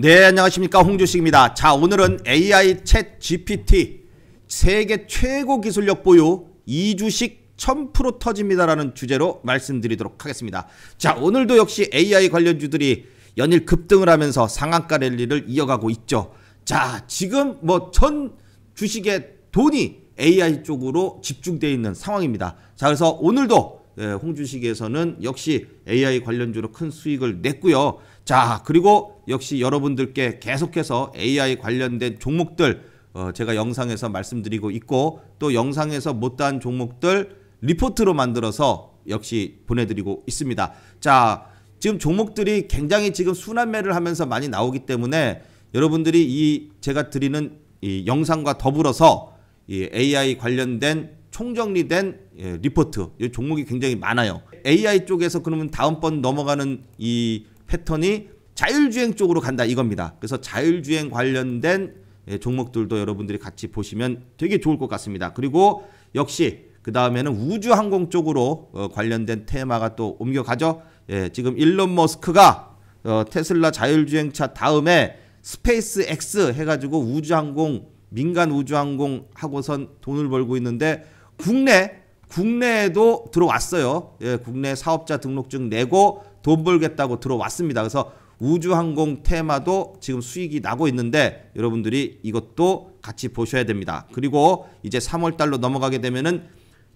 네, 안녕하십니까. 홍주식입니다. 자, 오늘은 AI 챗 GPT 세계 최고 기술력 보유 이주식 1000% 터집니다라는 주제로 말씀드리도록 하겠습니다. 자, 오늘도 역시 AI 관련주들이 연일 급등을 하면서 상한가 랠리를 이어가고 있죠. 자, 지금 뭐 전 주식의 돈이 AI 쪽으로 집중되어 있는 상황입니다. 자, 그래서 오늘도 예, 홍주식에서는 역시 AI 관련주로 큰 수익을 냈고요. 자, 그리고 역시 여러분들께 계속해서 AI 관련된 종목들 어, 제가 영상에서 말씀드리고 있고 또 영상에서 못다한 종목들 리포트로 만들어서 역시 보내드리고 있습니다. 자, 지금 종목들이 굉장히 지금 순환매를 하면서 많이 나오기 때문에 여러분들이 이 제가 드리는 이 영상과 더불어서 이 AI 관련된 총정리된 예, 리포트 이 종목이 굉장히 많아요. AI 쪽에서 그러면 다음번 넘어가는 이 패턴이 자율주행 쪽으로 간다 이겁니다. 그래서 자율주행 관련된 예, 종목들도 여러분들이 같이 보시면 되게 좋을 것 같습니다. 그리고 역시 그 다음에는 우주항공 쪽으로 어, 관련된 테마가 또 옮겨가죠. 예, 지금 일론 머스크가 어, 테슬라 자율주행차 다음에 스페이스 X 해가지고 우주항공 민간 우주항공 하고선 돈을 벌고 있는데 국내 국내에도 들어왔어요. 예, 국내 사업자 등록증 내고 돈 벌겠다고 들어왔습니다. 그래서 우주항공 테마도 지금 수익이 나고 있는데 여러분들이 이것도 같이 보셔야 됩니다. 그리고 이제 3월 달로 넘어가게 되면은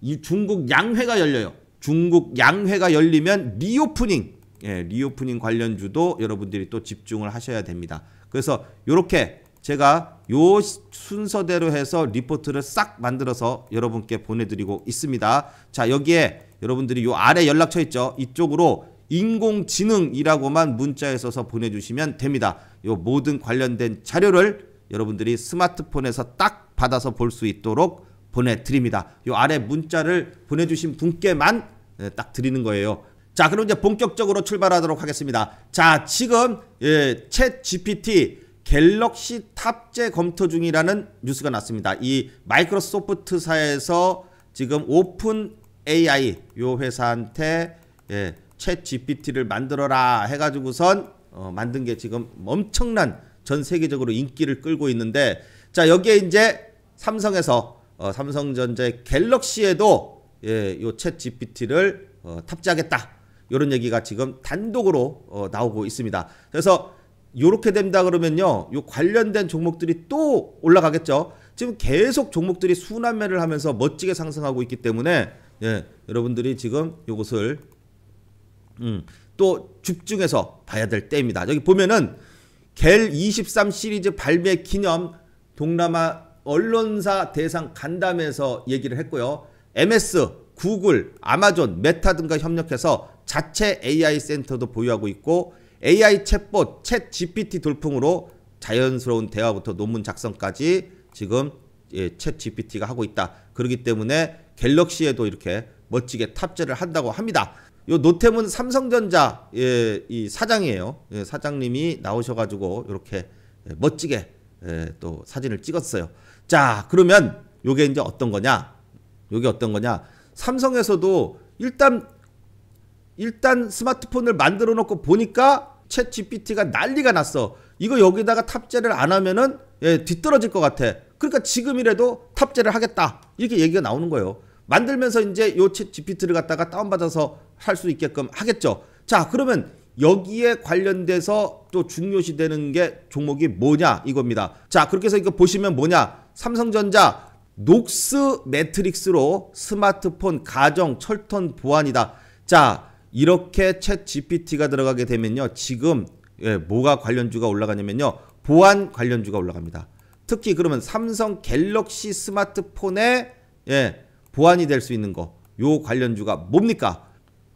이 중국 양회가 열려요. 중국 양회가 열리면 리오프닝, 예, 리오프닝 관련주도 여러분들이 또 집중을 하셔야 됩니다. 그래서 이렇게 제가 요 순서대로 해서 리포트를 싹 만들어서 여러분께 보내드리고 있습니다. 자 여기에 여러분들이 요 아래 연락처 있죠. 이쪽으로 인공지능이라고만 문자에 써서 보내주시면 됩니다. 요 모든 관련된 자료를 여러분들이 스마트폰에서 딱 받아서 볼 수 있도록 보내드립니다. 요 아래 문자를 보내주신 분께만 예, 딱 드리는 거예요. 자, 그럼 이제 본격적으로 출발하도록 하겠습니다. 자, 지금 예, 챗 GPT 갤럭시 탑재 검토 중이라는 뉴스가 났습니다. 이 마이크로소프트사에서 지금 오픈 AI 요 회사한테 예, 챗 GPT를 만들어라 해가지고선 어, 만든 게 지금 엄청난 전 세계적으로 인기를 끌고 있는데 자 여기에 이제 삼성에서 어, 삼성전자 갤럭시에도 예, 요챗 GPT를 어, 탑재하겠다 이런 얘기가 지금 단독으로 어, 나오고 있습니다. 그래서 요렇게 된다 그러면요, 요 관련된 종목들이 또 올라가겠죠. 지금 계속 종목들이 순환매를 하면서 멋지게 상승하고 있기 때문에 예, 여러분들이 지금 요것을 음, 또 집중해서 봐야 될 때입니다. 여기 보면은 겔23 시리즈 발매 기념 동남아 언론사 대상 간담회에서 얘기를 했고요. MS, 구글, 아마존, 메타 등과 협력해서 자체 AI 센터도 보유하고 있고 AI 챗봇, 챗 GPT 돌풍으로 자연스러운 대화부터 논문 작성까지 지금 예, 챗 GPT가 하고 있다. 그러기 때문에 갤럭시에도 이렇게 멋지게 탑재를 한다고 합니다. 요노템은 삼성전자 예, 이 사장이에요. 예, 사장님이 나오셔가지고 이렇게 예, 멋지게 예, 또 사진을 찍었어요. 자 그러면 요게 이제 어떤 거냐? 요게 어떤 거냐? 삼성에서도 일단 일단 스마트폰을 만들어 놓고 보니까 챗 GPT가 난리가 났어. 이거 여기다가 탑재를 안 하면은 예, 뒤떨어질 것 같아. 그러니까 지금이라도 탑재를 하겠다. 이렇게 얘기가 나오는 거예요. 만들면서 이제 요챗 GPT를 갖다가 다운받아서 할수 있게끔 하겠죠. 자, 그러면 여기에 관련돼서 또 중요시 되는 게 종목이 뭐냐 이겁니다. 자, 그렇게 해서 이거 보시면 뭐냐? 삼성전자 녹스 매트릭스로 스마트폰 가정 철턴 보안이다. 자, 이렇게 챗 GPT가 들어가게 되면요. 지금 예, 뭐가 관련주가 올라가냐면요. 보안 관련주가 올라갑니다. 특히 그러면 삼성 갤럭시 스마트폰에 예, 보안이 될 수 있는 거. 요 관련주가 뭡니까?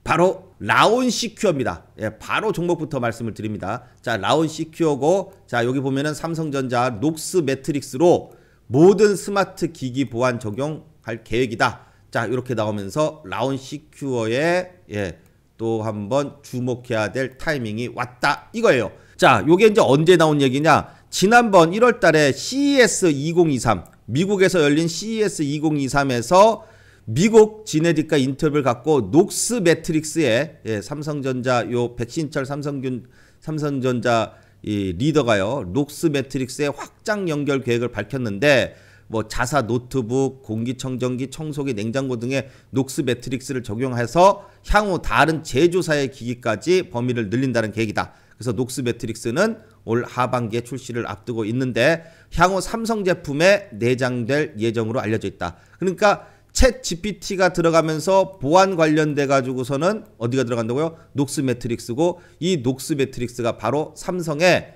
바로 라온 시큐어입니다. 예, 바로 종목부터 말씀을 드립니다. 자, 라온 시큐어고 자, 여기 보면은 삼성전자 녹스 매트릭스로 모든 스마트 기기 보안 적용할 계획이다. 자, 이렇게 나오면서 라온 시큐어에 예, 또 한번 주목해야 될 타이밍이 왔다 이거예요. 자, 요게 이제 언제 나온 얘기냐? 지난번 1월 달에 CES 2023 미국에서 열린 CES 2023에서 미국 지네디카 인터뷰를 갖고 녹스 매트릭스의 예, 삼성전자 요 백신철 삼성균 삼성전자 이 리더가요 녹스 매트릭스의 확장 연결 계획을 밝혔는데 뭐 자사 노트북, 공기청정기, 청소기, 냉장고 등의 녹스 매트릭스를 적용해서 향후 다른 제조사의 기기까지 범위를 늘린다는 계획이다. 그래서 녹스 매트릭스는 올 하반기에 출시를 앞두고 있는데 향후 삼성 제품에 내장될 예정으로 알려져 있다. 그러니까 챗 GPT가 들어가면서 보안 관련돼 가지고서는 어디가 들어간다고요? 녹스 매트릭스고 이 녹스 매트릭스가 바로 삼성의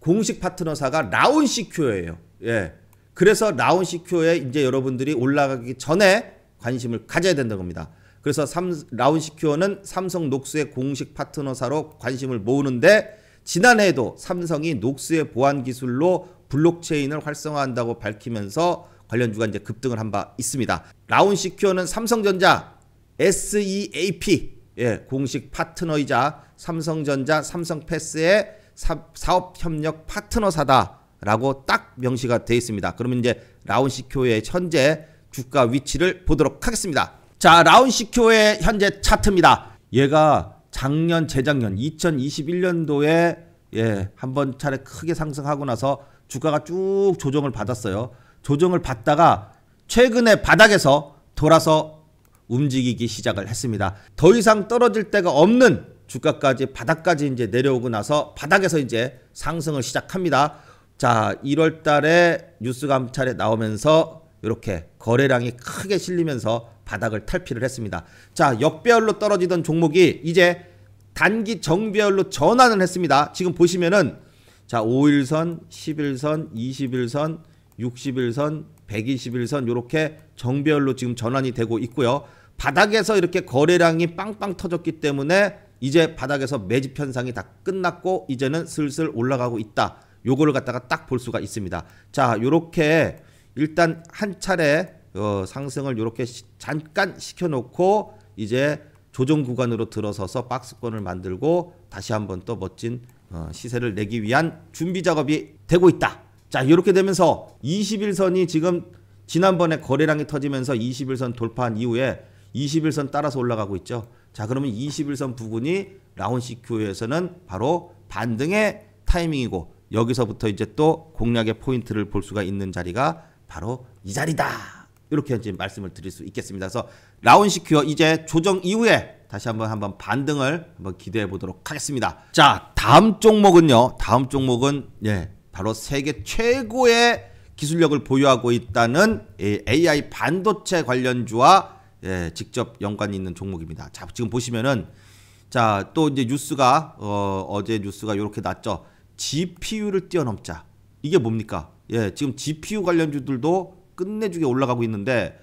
공식 파트너사가 라온 시큐어예요. 예. 그래서 라온 시큐어에 이제 여러분들이 올라가기 전에 관심을 가져야 된다는 겁니다. 그래서 삼, 라온 시큐어는 삼성 녹스의 공식 파트너사로 관심을 모으는데 지난해에도 삼성이 녹스의 보안 기술로 블록체인을 활성화한다고 밝히면서 관련주가 이제 급등을 한 바 있습니다. 라운 시큐어는 삼성전자 SEAP 예, 공식 파트너이자 삼성전자 삼성패스의 사, 업협력 파트너사다라고 딱 명시가 되어 있습니다. 그러면 이제 라운 시큐어의 현재 주가 위치를 보도록 하겠습니다. 자, 라운 시큐어의 현재 차트입니다. 얘가 작년 재작년 2021년도에 예, 한번 차례 크게 상승하고 나서 주가가 쭉 조정을 받았어요. 조정을 받다가 최근에 바닥에서 돌아서 움직이기 시작을 했습니다. 더 이상 떨어질 데가 없는 주가까지 바닥까지 이제 내려오고 나서 바닥에서 이제 상승을 시작합니다. 자, 1월 달에 뉴스 감찰에 나오면서 이렇게 거래량이 크게 실리면서 바닥을 탈피를 했습니다. 자, 역배열로 떨어지던 종목이 이제 단기 정배열로 전환을 했습니다. 지금 보시면은 자, 5일선, 11선, 21선, 61선, 121선 이렇게 정배열로 지금 전환이 되고 있고요. 바닥에서 이렇게 거래량이 빵빵 터졌기 때문에 이제 바닥에서 매집 현상이 다 끝났고 이제는 슬슬 올라가고 있다. 요거를 갖다가 딱 볼 수가 있습니다. 자, 요렇게 일단 한 차례 어, 상승을 요렇게 시, 잠깐 시켜놓고 이제 조정 구간으로 들어서서 박스권을 만들고 다시 한번 또 멋진 어, 시세를 내기 위한 준비 작업이 되고 있다. 자, 이렇게 되면서 21선이 지금 지난번에 거래량이 터지면서 21선 돌파한 이후에 21선 따라서 올라가고 있죠. 자, 그러면 21선 부근이 라온 CQ에서는 바로 반등의 타이밍이고 여기서부터 이제 또 공략의 포인트를 볼 수가 있는 자리가 바로 이 자리다. 이렇게 이제 말씀을 드릴 수 있겠습니다. 그래서 라온 시큐어 이제 조정 이후에 다시 한번 한번 반등을 한번 기대해 보도록 하겠습니다. 자, 다음 종목은요. 다음 종목은 예. 바로 세계 최고의 기술력을 보유하고 있다는 AI 반도체 관련주와 예, 직접 연관이 있는 종목입니다. 자, 지금 보시면은 자, 또 이제 뉴스가 어, 어제 뉴스가 이렇게 났죠. GPU를 뛰어넘자. 이게 뭡니까? 예, 지금 GPU 관련주들도 끝내주게 올라가고 있는데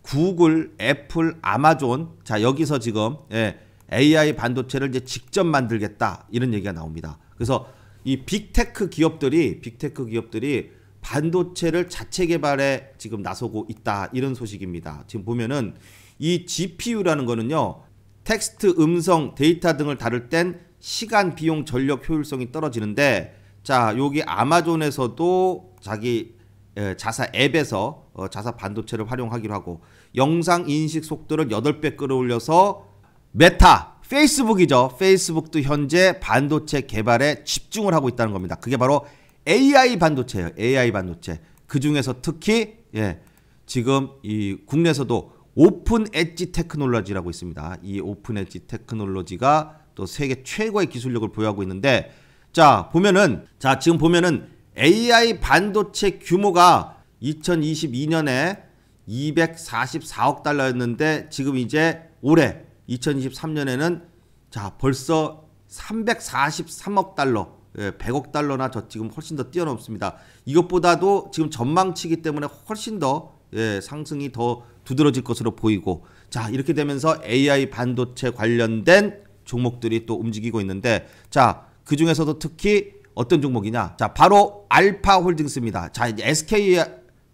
구글, 애플, 아마존 자, 여기서 지금 예, AI 반도체를 이제 직접 만들겠다. 이런 얘기가 나옵니다. 그래서 이 빅테크 기업들이 빅테크 기업들이 반도체를 자체 개발에 지금 나서고 있다 이런 소식입니다. 지금 보면은 이 GPU라는 거는요 텍스트, 음성, 데이터 등을 다룰 땐 시간, 비용, 전력 효율성이 떨어지는데 자 여기 아마존에서도 자기 자사 앱에서 어, 자사 반도체를 활용하기로 하고 영상 인식 속도를 8배 끌어올려서 메타 페이스북이죠. 페이스북도 현재 반도체 개발에 집중을 하고 있다는 겁니다. 그게 바로 AI 반도체예요. AI 반도체. 그 중에서 특히 예, 지금 이 국내에서도 오픈 엣지 테크놀로지라고 있습니다. 이 오픈 엣지 테크놀로지가 또 세계 최고의 기술력을 보유하고 있는데 자, 보면은 자, 지금 보면은 AI 반도체 규모가 2022년에 244억 달러였는데 지금 이제 올해 2023년에는 자 벌써 343억 달러, 100억 예, 달러나 저 지금 훨씬 더 뛰어넘습니다. 이것보다도 지금 전망치기 때문에 훨씬 더 예, 상승이 더 두드러질 것으로 보이고 자 이렇게 되면서 AI 반도체 관련된 종목들이 또 움직이고 있는데 자그 중에서도 특히 어떤 종목이냐 자 바로 알파홀딩스입니다. 자 SK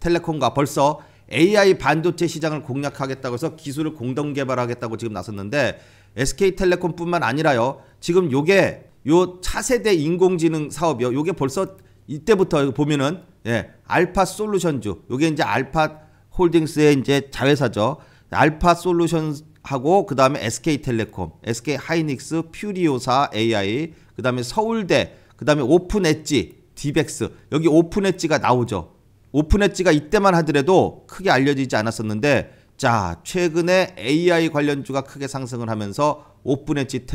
텔레콤과 벌써 AI 반도체 시장을 공략하겠다고 해서 기술을 공동 개발하겠다고 지금 나섰는데 SK텔레콤뿐만 아니라요. 지금 요게 요 차세대 인공지능 사업이요. 요게 벌써 이때부터 보면은 예, 알파 솔루션주. 요게 이제 알파 홀딩스의 이제 자회사죠. 알파 솔루션하고 그다음에 SK텔레콤, SK 하이닉스, 퓨리오사 AI, 그다음에 서울대, 그다음에 오픈엣지, 디벡스. 여기 오픈엣지가 나오죠. 오픈엣지가 이때만 하더라도 크게 알려지지 않았었는데 자 최근에 AI 관련주가 크게 상승을 하면서 오픈엣지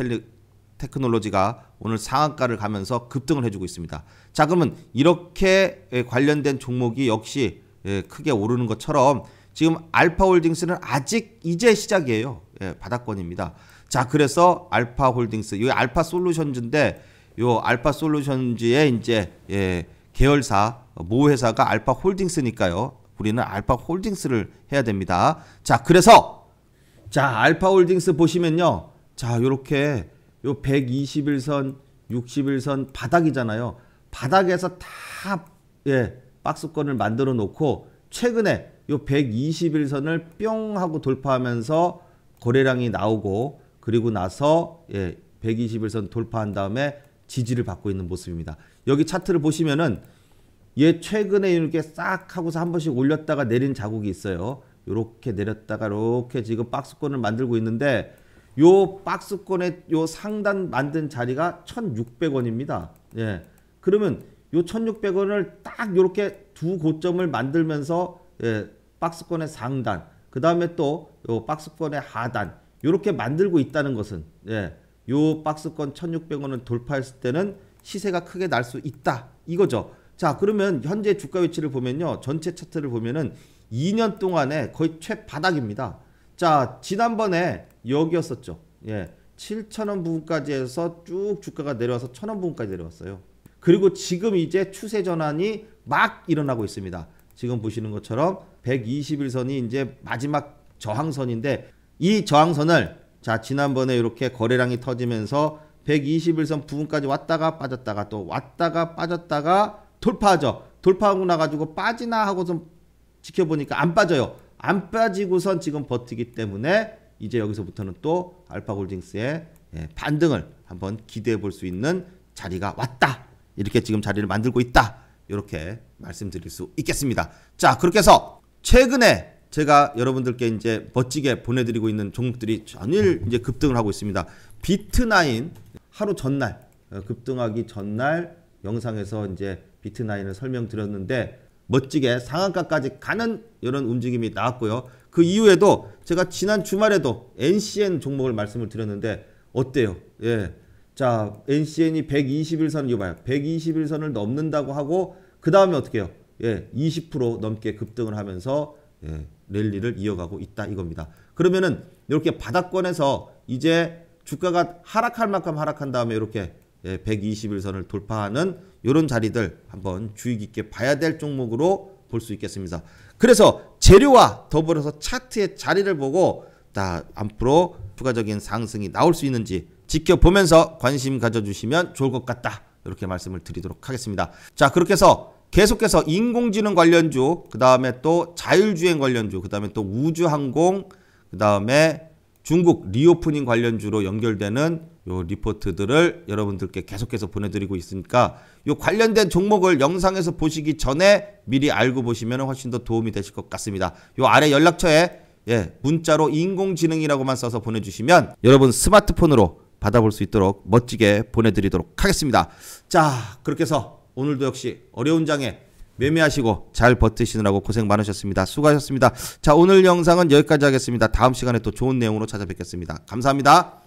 테크놀로지가 오늘 상한가를 가면서 급등을 해주고 있습니다. 자 그러면 이렇게 예, 관련된 종목이 역시 예, 크게 오르는 것처럼 지금 알파홀딩스는 아직 이제 시작이에요. 예, 바닥권입니다. 자 그래서 알파홀딩스 이 알파솔루션즈인데 이 알파솔루션즈의 이제 계열사 모 회사가 알파 홀딩스니까요. 우리는 알파 홀딩스를 해야 됩니다. 자, 그래서 자, 알파 홀딩스 보시면요. 자, 요렇게 요 121선, 61선 바닥이잖아요. 바닥에서 다 예, 박스권을 만들어 놓고 최근에 요 121선을 뿅 하고 돌파하면서 거래량이 나오고 그리고 나서 예, 121선 돌파한 다음에 지지를 받고 있는 모습입니다. 여기 차트를 보시면은 얘 최근에 이렇게 싹 하고서 한 번씩 올렸다가 내린 자국이 있어요. 이렇게 내렸다가 이렇게 지금 박스권을 만들고 있는데 요 박스권의 요 상단 만든 자리가 1,600원입니다. 예. 그러면 요 1,600원을 딱 요렇게 두 고점을 만들면서 예, 박스권의 상단, 그 다음에 또 요 박스권의 하단 요렇게 만들고 있다는 것은 예, 요 박스권 1,600원을 돌파했을 때는 시세가 크게 날 수 있다 이거죠. 자, 그러면 현재 주가 위치를 보면요. 전체 차트를 보면은 2년 동안에 거의 최바닥입니다. 자, 지난번에 여기였었죠. 예. 7천원 부분까지 해서 쭉 주가가 내려와서 1,000원 부분까지 내려왔어요. 그리고 지금 이제 추세 전환이 막 일어나고 있습니다. 지금 보시는 것처럼 121선이 이제 마지막 저항선인데 이 저항선을 자, 지난번에 이렇게 거래량이 터지면서 121선 부분까지 왔다가 빠졌다가 또 왔다가 빠졌다가 돌파하죠. 돌파하고 나가지고 빠지나 하고좀 지켜보니까 안 빠져요. 안 빠지고선 지금 버티기 때문에 이제 여기서부터는 또 알파홀딩스의 예, 반등을 한번 기대해 볼 수 있는 자리가 왔다. 이렇게 지금 자리를 만들고 있다. 이렇게 말씀드릴 수 있겠습니다. 자, 그렇게 해서 최근에 제가 여러분들께 이제 멋지게 보내드리고 있는 종목들이 전일 이제 급등을 하고 있습니다. 비트나인 하루 전날 어, 급등하기 전날 영상에서 이제 비트나인을 설명드렸는데 멋지게 상한가까지 가는 이런 움직임이 나왔고요. 그 이후에도 제가 지난 주말에도 NCN 종목을 말씀을 드렸는데 어때요? 예. 자, NCN이 121선을 봐요 121선을 넘는다고 하고 그 다음에 어떻게 해요? 예, 20% 넘게 급등을 하면서 예, 랠리를 이어가고 있다 이겁니다. 그러면은 이렇게 바닥권에서 이제 주가가 하락할 만큼 하락한 다음에 이렇게 121선을 예, 돌파하는 이런 자리들 한번 주의 깊게 봐야 될 종목으로 볼 수 있겠습니다. 그래서 재료와 더불어서 차트의 자리를 보고 다 앞으로 추가적인 상승이 나올 수 있는지 지켜보면서 관심 가져주시면 좋을 것 같다. 이렇게 말씀을 드리도록 하겠습니다. 자 그렇게 해서 계속해서 인공지능 관련주 그 다음에 또 자율주행 관련주 그 다음에 또 우주항공 그 다음에 중국 리오프닝 관련주로 연결되는 요 리포트들을 여러분들께 계속해서 보내드리고 있으니까 요 관련된 종목을 영상에서 보시기 전에 미리 알고 보시면 훨씬 더 도움이 되실 것 같습니다. 요 아래 연락처에 예, 문자로 인공지능이라고만 써서 보내주시면 여러분 스마트폰으로 받아볼 수 있도록 멋지게 보내드리도록 하겠습니다. 자, 그렇게 해서 오늘도 역시 어려운 장에 매매하시고 잘 버티시느라고 고생 많으셨습니다. 수고하셨습니다. 자, 오늘 영상은 여기까지 하겠습니다. 다음 시간에 또 좋은 내용으로 찾아뵙겠습니다. 감사합니다.